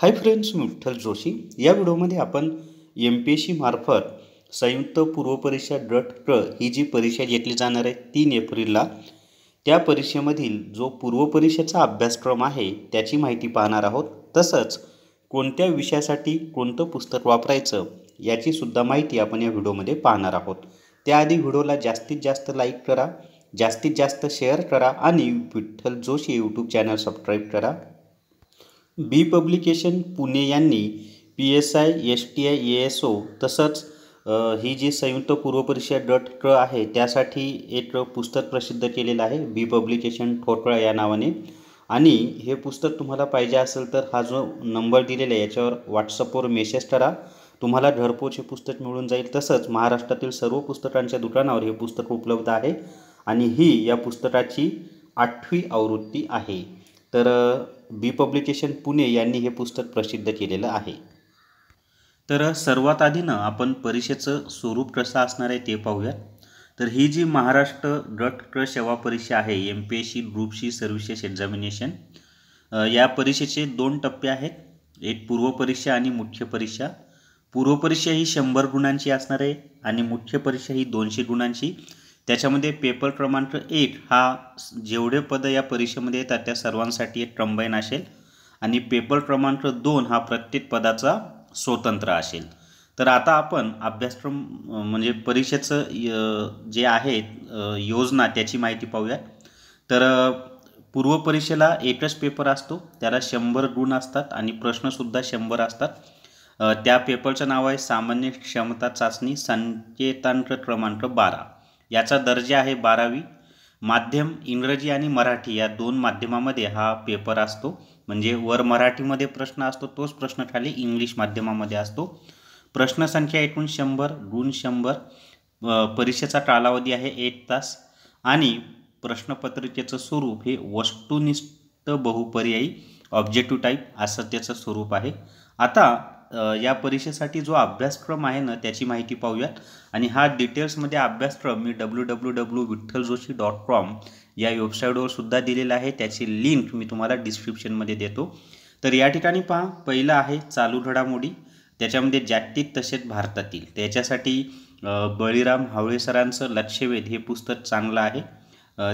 हाय friends मी विठ्ठल जोशी या व्हिडिओमध्ये आपण एम पी एस सी मार्फत संयुक्त पूर्वपरीक्षा डट प्र ही जी परीक्षा घेतली जाणार आहे तीन एप्रिलला त्या परीक्षेमधील जो पूर्वपरीक्षेचा अभ्यासक्रम आहे त्याची माहिती पाहणार आहोत तसंच कोणत्या विषयासाठी कोणतं पुस्तक वापरायचं याचीसुद्धा माहिती आपण या व्हिडिओमध्ये पाहणार आहोत त्याआधी व्हिडिओला जास्तीत जास्त लाईक करा जास्तीत जास्त शेअर करा आणि Vitthal Joshi YouTube channel subscribe करा बी पब्लिकेशन पुणे यांनी P S I S T I A S O तसंच ही जी संयुक्त पूर्वपरीक्षा डट ट्र आहे त्यासाठी एक पुस्तक प्रसिद्ध केलेलं आहे बी पब्लिकेशन ठोटळा या नावाने आणि हे पुस्तक तुम्हाला पाहिजे असेल तर हा जो नंबर दिलेला आहे याच्यावर व्हॉट्सअपवर मेसेज करा तुम्हाला घरपोच हे पुस्तक मिळून जाईल तसंच महाराष्ट्रातील सर्व पुस्तकांच्या दुकानावर हे पुस्तक उपलब्ध आहे आणि ही या पुस्तकाची आठवी आवृत्ती आहे तर बी पब्लिकेशन पुणे यांनी हे पुस्तक प्रसिद्ध केलेलं आहे तर सर्वात आधीनं आपण परीक्षेचं स्वरूप कसं असणार आहे ते पाहूयात तर ही जी महाराष्ट्र गट क सेवा परीक्षा आहे M P S C group C services examination या परीक्षेचे दोन टप्पे आहेत एक पूर्वपरीक्षा आणि मुख्य परीक्षा पूर्वपरीक्षा ही शंभर गुणांची असणार आहे आणि मुख्य परीक्षा ही दोनशे गुणांची त्याच्यामध्ये पेपर क्रमांक एक हा जेवढे पदं या परीक्षेमध्ये येतात त्या सर्वांसाठी एक ट्रंबाईन असेल आणि पेपर क्रमांक दोन हा प्रत्येक पदाचा स्वतंत्र असेल तर आता आपण अभ्यासक्रम म्हणजे परीक्षेचं जे आहे योजना त्याची माहिती पाहूया तर पूर्व परीक्षेला एकच पेपर असतो त्याला शंभर गुण असतात आणि प्रश्नसुद्धा शंभर असतात त्या पेपरचं नाव आहे सामान्य क्षमता चाचणी संकेतांक क्रमांक बारा याचा दर्जा आहे बारावी माध्यम इंग्रजी आणि मराठी या दोन माध्यमामध्ये हा पेपर असतो म्हणजे वर मराठीमध्ये प्रश्न असतो तोच प्रश्न खाली इंग्लिश माध्यमामध्ये असतो प्रश्नसंख्या एकूण शंभर गुण शंभर परीक्षेचा कालावधी आहे एक तास आणि प्रश्नपत्रिकेचं स्वरूप हे वस्तुनिष्ठ बहुपर्यायी ऑब्जेक्टिव्ह टाईप असं त्याचं स्वरूप आहे आता या परीक्षेसाठी जो अभ्यासक्रम आहे ना त्याची माहिती पाहूयात आणि हा डिटेल्समध्ये अभ्यासक्रम मी W W W Vitthal Joshi dot com या वेबसाईटवर सुद्धा दिलेला आहे त्याची लिंक मी तुम्हाला डिस्क्रिप्शनमध्ये देतो तर या ठिकाणी पहा पहिलं आहे चालू घडामोडी त्याच्यामध्ये जागतिक तसेच भारतातील त्याच्यासाठी बळीराम हावळेसरांचं लक्षवेध हे पुस्तक चांगलं आहे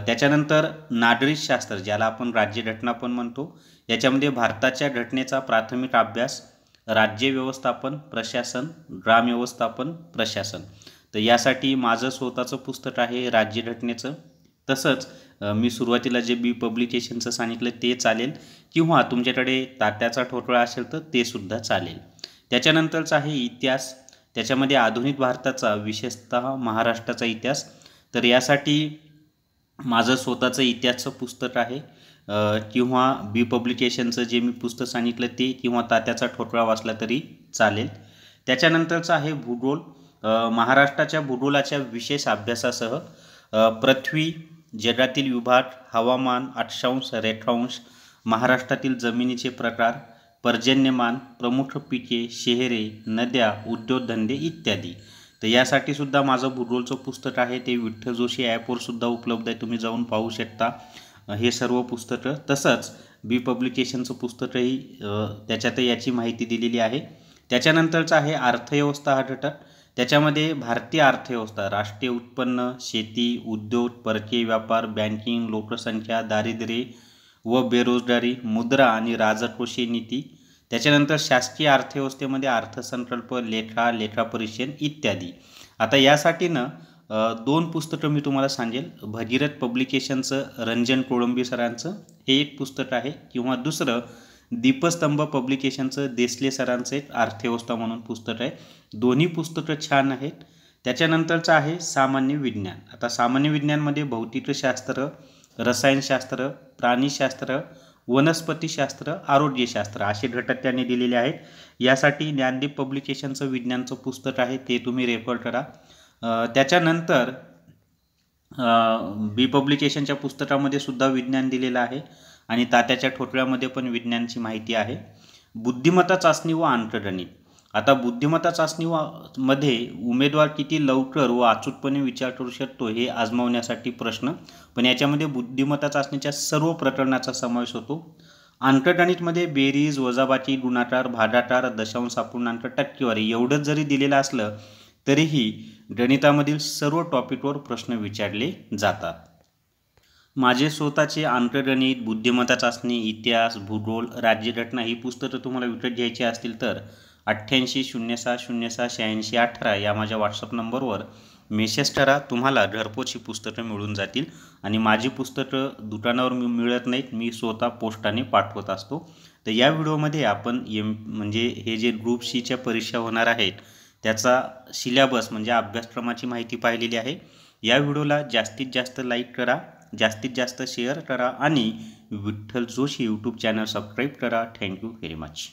त्याच्यानंतर नागरिकशास्त्र ज्याला आपण राज्यघटना पण म्हणतो याच्यामध्ये भारताच्या घटनेचा प्राथमिक अभ्यास राज्य व्यवस्थापन प्रशासन ग्राम व्यवस्थापन प्रशासन तर यासाठी माझं स्वतःचं पुस्तक आहे राज्य घटनेचं तसंच मी सुरुवातीला जे बी पब्लिकेशनचं सांगितलं ते चालेल किंवा तुमच्याकडे तात्याचा ठोकळा असेल तर ते सुद्धा चालेल त्याच्यानंतरच आहे इतिहास त्याच्यामध्ये आधुनिक भारताचा विशेषतः महाराष्ट्राचा इतिहास तर यासाठी माझं स्वतःचं इतिहासचं पुस्तक आहे किंवा बी पब्लिकेशनचं जे मी पुस्तक सांगितलं ते किंवा तात्याचा ठोकळा वाचला तरी चालेल त्याच्यानंतरचं आहे भूगोल महाराष्ट्राच्या भूगोलाच्या विशेष अभ्यासासह पृथ्वी जगातील विभाग हवामान अक्षांश रेखांश महाराष्ट्रातील जमिनीचे प्रकार पर्जन्यमान प्रमुख पिके शहरे नद्या उद्योगधंदे इत्यादी तर यासाठी सुद्धा माझं भूगोलचं पुस्तक आहे ते विठ्ठल जोशी ॲपवर सुद्धा उपलब्ध आहे तुम्ही जाऊन पाहू शकता हे सर्व पुस्तकं तसंच बी पब्लिकेशनचं पुस्तकही त्याच्यात याची माहिती दिलेली आहे त्याच्यानंतरचं आहे अर्थव्यवस्था हा घटक त्याच्यामध्ये भारतीय अर्थव्यवस्था राष्ट्रीय उत्पन्न शेती उद्योग परकीय व्यापार बँकिंग लोकसंख्या दारिद्र्य व बेरोजगारी मुद्रा आणि राजकोषीय नीती त्याच्यानंतर शासकीय अर्थव्यवस्थेमध्ये अर्थसंकल्प लेखा लेखापरीक्षण इत्यादी आता यासाठी ना दोन पुस्तकं मी तुम्हाला सांगेल भगीरथ पब्लिकेशनचं रंजन कोळंबी सरांचं हे एक पुस्तक आहे किंवा दुसरं दीपस्तंभ पब्लिकेशनचं देसले सरांचं एक अर्थव्यवस्था म्हणून पुस्तक आहे दोन्ही पुस्तकं छान आहेत त्याच्यानंतरचं आहे सामान्य विज्ञान आता सामान्य विज्ञानमध्ये भौतिकशास्त्र रसायनशास्त्र प्राणीशास्त्र वनस्पतीशास्त्र आरोग्यशास्त्र असे घटक त्यांनी दिलेले आहेत यासाठी ज्ञानदीप पब्लिकेशनचं विज्ञानचं पुस्तक आहे ते तुम्ही रेफर करा त्याच्यानंतर बी पब्लिकेशनच्या पुस्तकामध्ये सुद्धा विज्ञान दिलेलं आहे आणि तात्याच्या ठोकळ्यामध्ये पण विज्ञानची माहिती आहे बुद्धिमत्ता चाचणी व अंकगणित आता बुद्धिमत्ता चाचणी व मध्ये उमेदवार किती लवकर व अचूकपणे विचार करू शकतो हे आजमावण्यासाठी प्रश्न पण याच्यामध्ये बुद्धिमत्ता चाचणीच्या सर्व प्रकरणाचा समावेश होतो अंकगणितमध्ये बेरीज वजाबाची गुणाकार भागाकार दशांश अपूर्णांक टक्केवारी एवढंच जरी दिलेलं असलं तरीही गणितामधील सर्व टॉपिकवर प्रश्न विचारले जातात माझे स्वतःचे आंतरगणित बुद्धिमत्ता चाचणी इतिहास भूगोल राज्यघटना ही पुस्तकं तुम्हाला विकत घ्यायची असतील तर अठ्ठ्याऐंशी शून्य सहा शून्य सहा शहाऐंशी अठरा या माझ्या व्हॉट्सअप नंबरवर मेसेज करा तुम्हाला घरपोच ही पुस्तकं मिळून जातील आणि माझी पुस्तकं दुकानावर मी मिळत नाहीत मी स्वतः पोस्टाने पाठवत असतो तर या व्हिडिओमध्ये आपण एम म्हणजे हे जे ग्रुप सीच्या परीक्षा होणार आहेत त्याचा सिलॅबस म्हणजे अभ्यासक्रमाची माहिती पाहिलेली आहे या व्हिडिओला जास्तीत जास्त लाईक करा जास्तीत जास्त शेअर करा आणि Vitthal Joshi YouTube channel subscribe करा थँक्यू व्हेरी मच